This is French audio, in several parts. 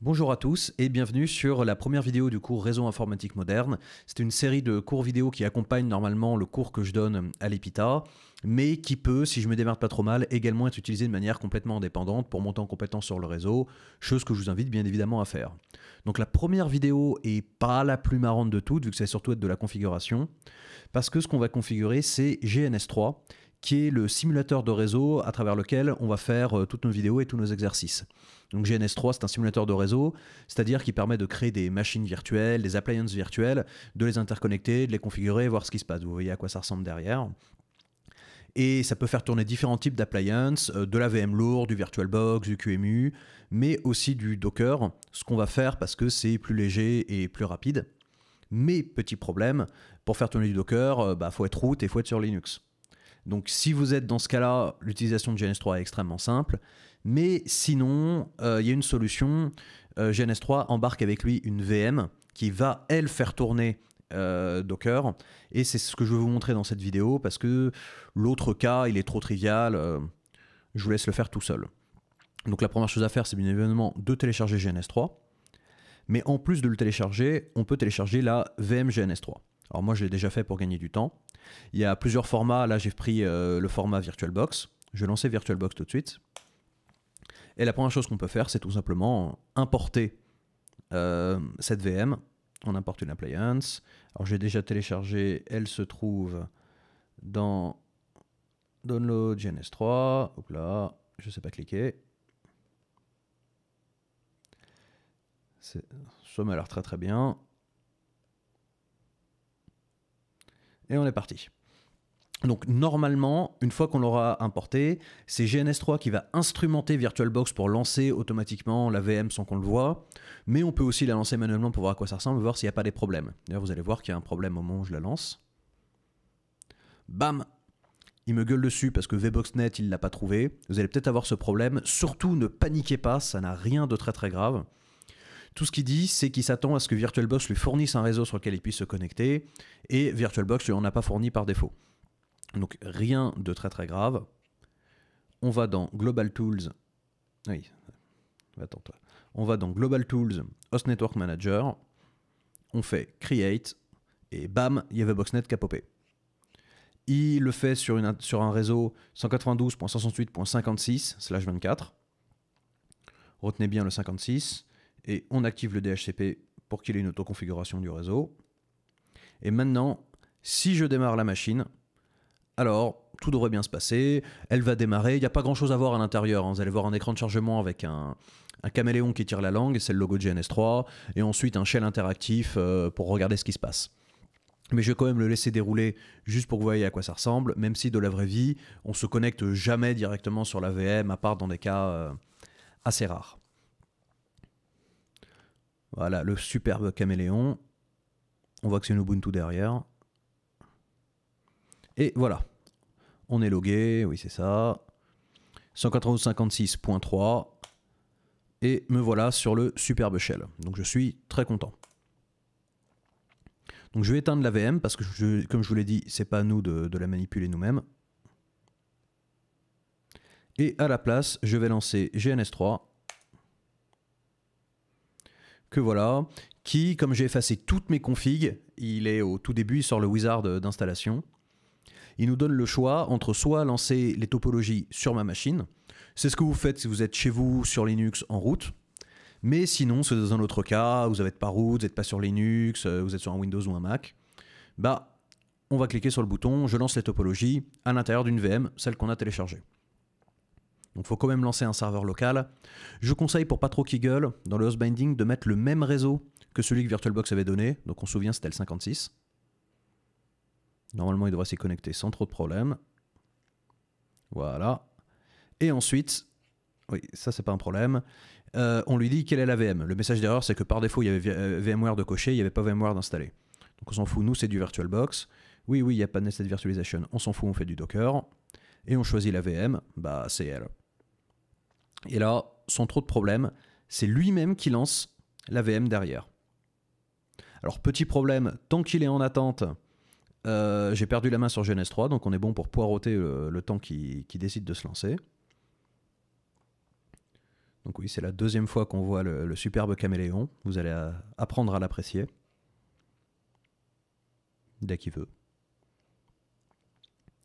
Bonjour à tous et bienvenue sur la première vidéo du cours Réseau informatique moderne. C'est une série de cours vidéo qui accompagne normalement le cours que je donne à l'EPITA, mais qui peut, si je me démarre pas trop mal, également être utilisé de manière complètement indépendante pour monter en compétence sur le réseau, chose que je vous invite bien évidemment à faire. Donc la première vidéo est pas la plus marrante de toutes, vu que ça va surtout être de la configuration, parce que ce qu'on va configurer c'est GNS3, qui est le simulateur de réseau à travers lequel on va faire euh, toutes nos vidéos et tous nos exercices. Donc GNS3, c'est un simulateur de réseau, c'est-à-dire qui permet de créer des machines virtuelles, des appliances virtuelles, de les interconnecter, de les configurer, voir ce qui se passe. Vous voyez à quoi ça ressemble derrière et ça peut faire tourner différents types d'appliances, euh, de la VM lourde, du VirtualBox, du QMU, mais aussi du Docker, ce qu'on va faire parce que c'est plus léger et plus rapide. Mais petit problème, pour faire tourner du Docker, il euh, bah, faut être root et faut être sur Linux. Donc si vous êtes dans ce cas-là, l'utilisation de GNS3 est extrêmement simple. Mais sinon, il euh, y a une solution. Euh, GNS3 embarque avec lui une VM qui va, elle, faire tourner euh, Docker. Et c'est ce que je vais vous montrer dans cette vidéo parce que l'autre cas, il est trop trivial. je vous laisse le faire tout seul. Donc la première chose à faire, c'est bien évidemment de télécharger GNS3. Mais en plus de le télécharger, on peut télécharger la VM GNS3. Alors moi, je l'ai déjà fait pour gagner du temps. Il y a plusieurs formats. Là, j'ai pris euh, le format VirtualBox. Je vais lancer VirtualBox tout de suite. Et la première chose qu'on peut faire, c'est tout simplement importer euh, cette VM. On importe une appliance. Alors j'ai déjà téléchargé, elle se trouve dans Download gns 3 Hop là, je ne sais pas cliquer. Ça m'a l'air très très bien. et on est parti. Donc normalement, une fois qu'on l'aura importé, c'est GNS3 qui va instrumenter VirtualBox pour lancer automatiquement la VM sans qu'on le voit, mais on peut aussi la lancer manuellement pour voir à quoi ça ressemble, voir s'il n'y a pas des problèmes. D'ailleurs, vous allez voir qu'il y a un problème au moment où je la lance. Bam il me gueule dessus parce que VBoxNet, il l'a pas trouvé. Vous allez peut-être avoir ce problème. Surtout, ne paniquez pas, ça n'a rien de très très grave. Tout ce qu'il dit, c'est qu'il s'attend à ce que VirtualBox lui fournisse un réseau sur lequel il puisse se connecter, et VirtualBox lui en a pas fourni par défaut. Donc rien de très très grave. On va dans Global Tools. Oui, attends toi. On va dans Global Tools, Host Network Manager. On fait Create, et bam, il y avait Boxnet qui a popé. Il le fait sur, une, sur un réseau 192.168.56/24. Retenez bien le 56 et on active le DHCP pour qu'il ait une autoconfiguration du réseau. Et maintenant, si je démarre la machine, alors tout devrait bien se passer. Elle va démarrer. Il n'y a pas grand chose à voir à l'intérieur. Hein. Vous allez voir un écran de chargement avec un, caméléon qui tire la langue, c'est le logo de GNS3, et ensuite un shell interactif euh, pour regarder ce qui se passe. Mais je vais quand même le laisser dérouler juste pour que vous voyez à quoi ça ressemble, même si de la vraie vie, on se connecte jamais directement sur la VM, à part dans des cas euh, assez rares. Voilà, le superbe caméléon. On voit que c'est une Ubuntu derrière. Et voilà. On est logué, oui c'est ça. 192.56.3. Et me voilà sur le superbe shell. Donc je suis très content. Donc je vais éteindre la VM parce que comme je vous l'ai dit, c'est pas à nous de, de la manipuler nous-mêmes. Et à la place, je vais lancer GNS3 que voilà, qui, comme j'ai effacé toutes mes configs, il est au tout début, il sort le wizard d'installation. Il nous donne le choix entre soit lancer les topologies sur ma machine, c'est ce que vous faites si vous êtes chez vous sur Linux en route, mais sinon, c'est dans un autre cas, vous n'êtes pas route, vous n'êtes pas sur Linux, euh, vous êtes sur un Windows ou un Mac, bah on va cliquer sur le bouton, je lance les topologies à l'intérieur d'une VM, celle qu'on a téléchargée. Donc faut quand même lancer un serveur local. Je conseille pour pas trop qui gueule, dans le host binding, de mettre le même réseau que celui que VirtualBox avait donné. Donc on se souvient, c'était le 56. Normalement, il devrait s'y connecter sans trop de problème. Voilà. Et ensuite, oui, ça c'est pas un problème. Euh, on lui dit quelle est la VM. Le message d'erreur, c'est que par défaut, il y avait euh, VMware de cocher, il n'y avait pas VMware d'installer. Donc on s'en fout, nous c'est du VirtualBox. Oui, oui, il n'y a pas de nested virtualization. On s'en fout, on fait du Docker. Et on choisit la VM, bah c'est elle. Et là, sans trop de problèmes, c'est lui-même qui lance la VM derrière. Alors petit problème, tant qu'il est en attente, euh, j'ai perdu la main sur Jeunesse 3, donc on est bon pour poireauter le, temps qu'il décide de se lancer. Donc oui, c'est la deuxième fois qu'on voit le, superbe caméléon. Vous allez apprendre à l'apprécier. Dès qu'il veut.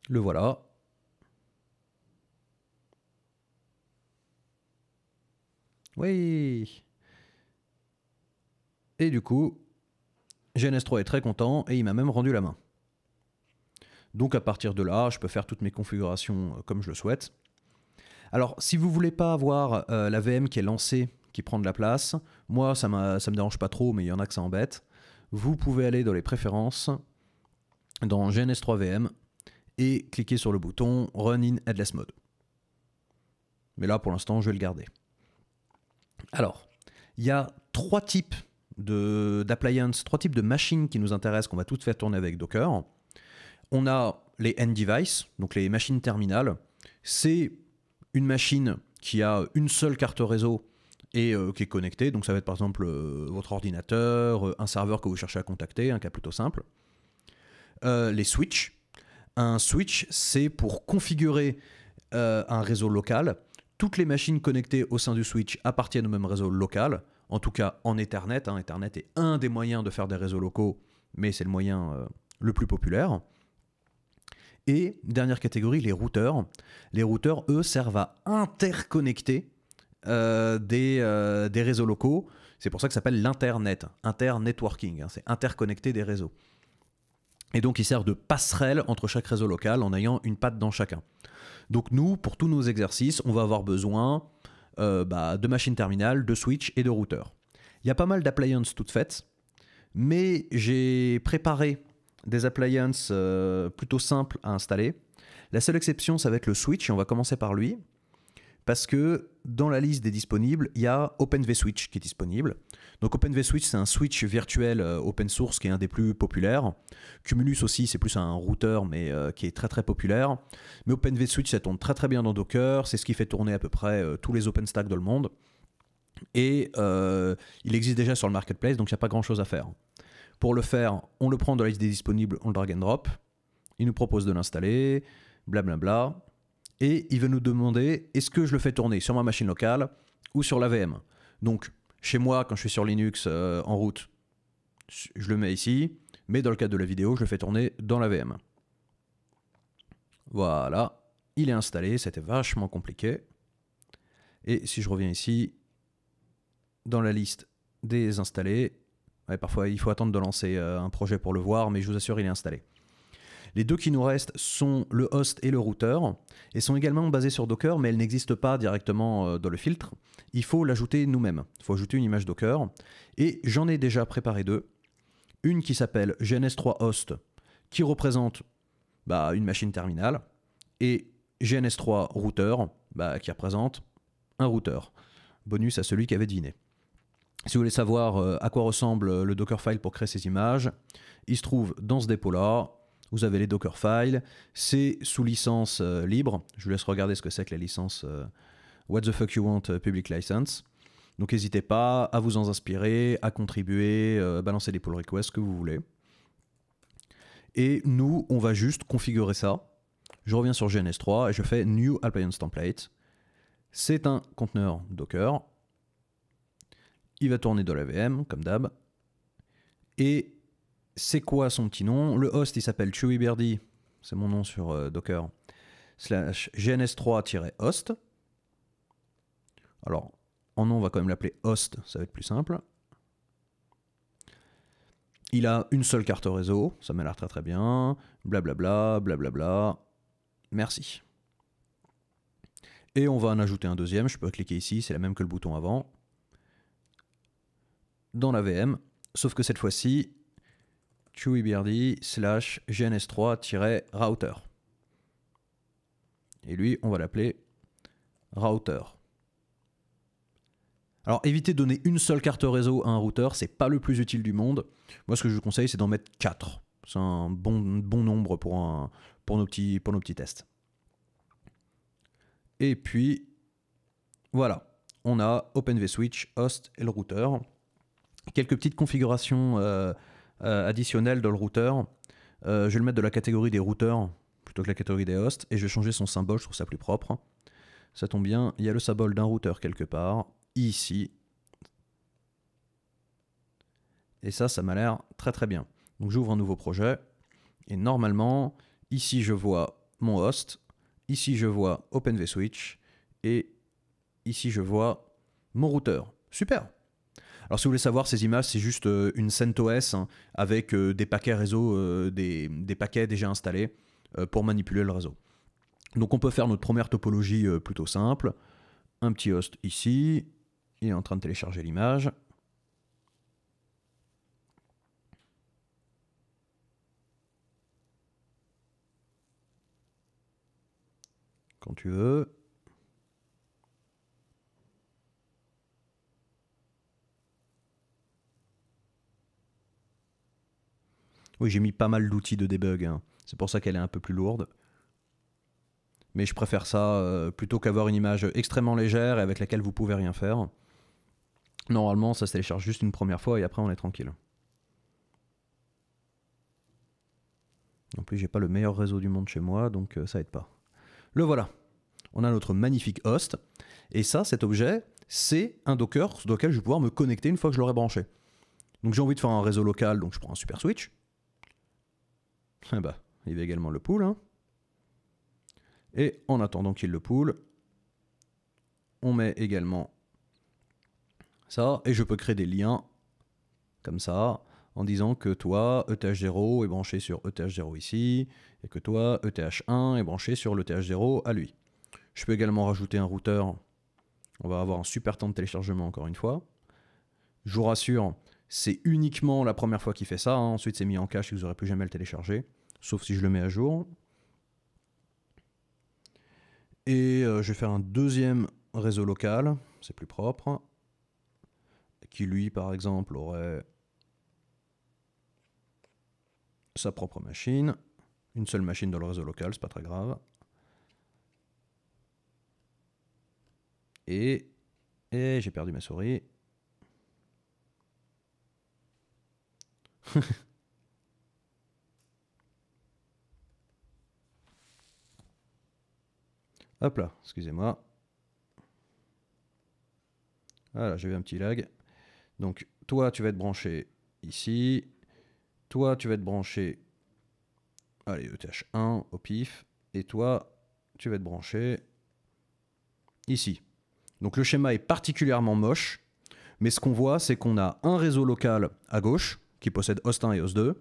Le voilà. Oui. Et du coup, GNS3 est très content et il m'a même rendu la main. Donc à partir de là, je peux faire toutes mes configurations euh, comme je le souhaite. Alors si vous ne voulez pas avoir euh, la VM qui est lancée, qui prend de la place, moi ça, ça me dérange pas trop, mais il y en a que ça embête. Vous pouvez aller dans les préférences, dans GNS3 VM, et cliquer sur le bouton Run in Headless Mode. Mais là pour l'instant je vais le garder. Alors, il y a trois types d'appliances, trois types de machines qui nous intéressent, qu'on va toutes faire tourner avec Docker. On a les end devices, donc les machines terminales. C'est une machine qui a une seule carte réseau et euh, qui est connectée. Donc ça va être par exemple euh, votre ordinateur, euh, un serveur que vous cherchez à contacter, un cas plutôt simple. les switches. Un switch, c'est pour configurer un réseau local toutes les machines connectées au sein du switch appartiennent au même réseau local, en tout cas en Ethernet. Hein. Ethernet est un des moyens de faire des réseaux locaux, mais c'est le moyen euh, le plus populaire. Et dernière catégorie, les routeurs. Les routeurs, eux, servent à interconnecter euh, euh, des, réseaux locaux. C'est pour ça que ça s'appelle l'Internet, internetworking. networking hein. C'est interconnecter des réseaux. Et donc, il sert de passerelle entre chaque réseau local en ayant une patte dans chacun. Donc, nous, pour tous nos exercices, on va avoir besoin euh, bah, de machines terminales, de switch et de routeurs. Il y a pas mal d'appliances toutes faites, mais j'ai préparé des appliances euh, plutôt simples à installer. La seule exception, ça va être le switch, et on va commencer par lui parce que dans la liste des disponibles, il y a OpenVSwitch qui est disponible. Donc OpenVSwitch, c'est un switch virtuel euh, open source qui est un des plus populaires. Cumulus aussi, c'est plus un routeur, mais euh, qui est très très populaire. Mais OpenVSwitch, ça tourne très très bien dans Docker. C'est ce qui fait tourner à peu près euh, tous les OpenStack dans le monde. Et il existe déjà sur le marketplace, donc il n'y a pas grand chose à faire. Pour le faire, on le prend dans la liste des disponibles, on le drag and drop. Il nous propose de l'installer, blablabla. Bla et il veut nous demander est-ce que je le fais tourner sur ma machine locale ou sur la VM. Donc chez moi, quand je suis sur Linux euh, en route, je le mets ici, mais dans le cadre de la vidéo, je le fais tourner dans la VM. Voilà, il est installé, c'était vachement compliqué. Et si je reviens ici, dans la liste des installés, parfois il faut attendre de lancer euh, un projet pour le voir, mais je vous assure, il est installé. Les deux qui nous restent sont le host et le routeur, et sont également basés sur Docker, mais elles n'existent pas directement euh, dans le filtre. Il faut l'ajouter nous-mêmes. Il faut ajouter une image Docker. Et j'en ai déjà préparé deux. Une qui s'appelle GNS3 host, qui représente bah, une machine terminale, et GNS3 router, bah, qui représente un routeur. Bonus à celui qui avait deviné. Si vous voulez savoir euh, à quoi ressemble le Dockerfile pour créer ces images, il se trouve dans ce dépôt-là. Vous avez les Docker files, c'est sous licence euh, libre. Je vous laisse regarder ce que c'est que la licence euh, What the fuck you want euh, public license. Donc n'hésitez pas à vous en inspirer, à contribuer, balancer des pull requests que vous voulez. Et nous, on va juste configurer ça. Je reviens sur GNS3 et je fais New Appliance Template. C'est un conteneur Docker. Il va tourner dans la VM, comme d'hab. Et c'est quoi son petit nom Le host, il s'appelle Chewy c'est mon nom sur euh, Docker, slash gns3-host. Alors, en nom, on va quand même l'appeler host, ça va être plus simple. Il a une seule carte réseau, ça m'a l'air très très bien. Blablabla, blablabla. Bla bla. Merci. Et on va en ajouter un deuxième, je peux cliquer ici, c'est la même que le bouton avant. Dans la VM, sauf que cette fois-ci, chewyberdy slash gns3-router. Et lui, on va l'appeler router. Alors évitez de donner une seule carte réseau à un routeur, c'est pas le plus utile du monde. Moi ce que je vous conseille c'est d'en mettre 4. C'est un bon, bon nombre pour, un, pour, nos petits, pour nos petits tests. Et puis voilà, on a OpenVSwitch, host et le routeur. Quelques petites configurations euh, euh, additionnel dans le routeur. Euh, je vais le mettre de la catégorie des routeurs plutôt que la catégorie des hosts et je vais changer son symbole, je trouve ça plus propre. Ça tombe bien, il y a le symbole d'un routeur quelque part, ici. Et ça, ça m'a l'air très très bien. Donc j'ouvre un nouveau projet et normalement, ici je vois mon host, ici je vois OpenVSwitch et ici je vois mon routeur. Super alors si vous voulez savoir, ces images, c'est juste euh, une CentOS hein, avec euh, des paquets réseau, euh, des, des, paquets déjà installés pour manipuler le réseau. Donc on peut faire notre première topologie plutôt simple. Un petit host ici, il est en train de télécharger l'image. Quand tu veux. Oui, j'ai mis pas mal d'outils de debug. Hein. C'est pour ça qu'elle est un peu plus lourde. Mais je préfère ça euh, plutôt qu'avoir une image extrêmement légère et avec laquelle vous pouvez rien faire. Normalement, ça se télécharge juste une première fois et après on est tranquille. En plus, j'ai pas le meilleur réseau du monde chez moi, donc euh, ça aide pas. Le voilà. On a notre magnifique host. Et ça, cet objet, c'est un Docker sur lequel je vais pouvoir me connecter une fois que je l'aurai branché. Donc j'ai envie de faire un réseau local, donc je prends un Super Switch. Eh ben, il il va également le pool. Hein. Et en attendant qu'il le pool, on met également ça. Et je peux créer des liens comme ça en disant que toi, ETH0 est branché sur ETH0 ici, et que toi, ETH1 est branché sur l'ETH0 à lui. Je peux également rajouter un routeur. On va avoir un super temps de téléchargement encore une fois. Je vous rassure, c'est uniquement la première fois qu'il fait ça. Hein. Ensuite, c'est mis en cache et vous aurez plus jamais le télécharger. Sauf si je le mets à jour. Et euh, je vais faire un deuxième réseau local. C'est plus propre. Qui, lui, par exemple, aurait sa propre machine. Une seule machine dans le réseau local, c'est pas très grave. et j'ai perdu ma souris. Hop là, excusez-moi. Voilà, ah j'ai eu un petit lag. Donc, toi, tu vas être branché ici. Toi, tu vas être branché. Allez, ETH1 au pif. Et toi, tu vas être branché ici. Donc, le schéma est particulièrement moche. Mais ce qu'on voit, c'est qu'on a un réseau local à gauche qui possède host1 et host2,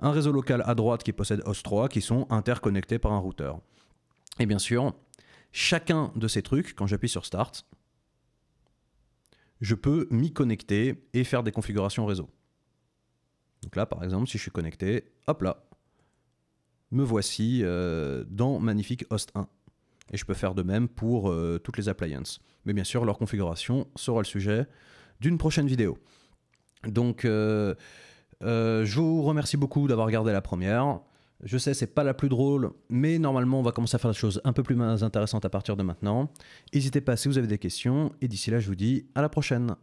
un réseau local à droite qui possède host3, qui sont interconnectés par un routeur. Et bien sûr, chacun de ces trucs, quand j'appuie sur Start, je peux m'y connecter et faire des configurations réseau. Donc là, par exemple, si je suis connecté, hop là, me voici euh, dans Magnifique Host 1. Et je peux faire de même pour euh, toutes les appliances. Mais bien sûr, leur configuration sera le sujet d'une prochaine vidéo. Donc... Euh, euh, je vous remercie beaucoup d'avoir regardé la première. Je sais, c'est pas la plus drôle, mais normalement, on va commencer à faire des choses un peu plus intéressantes à partir de maintenant. N'hésitez pas si vous avez des questions, et d'ici là, je vous dis à la prochaine.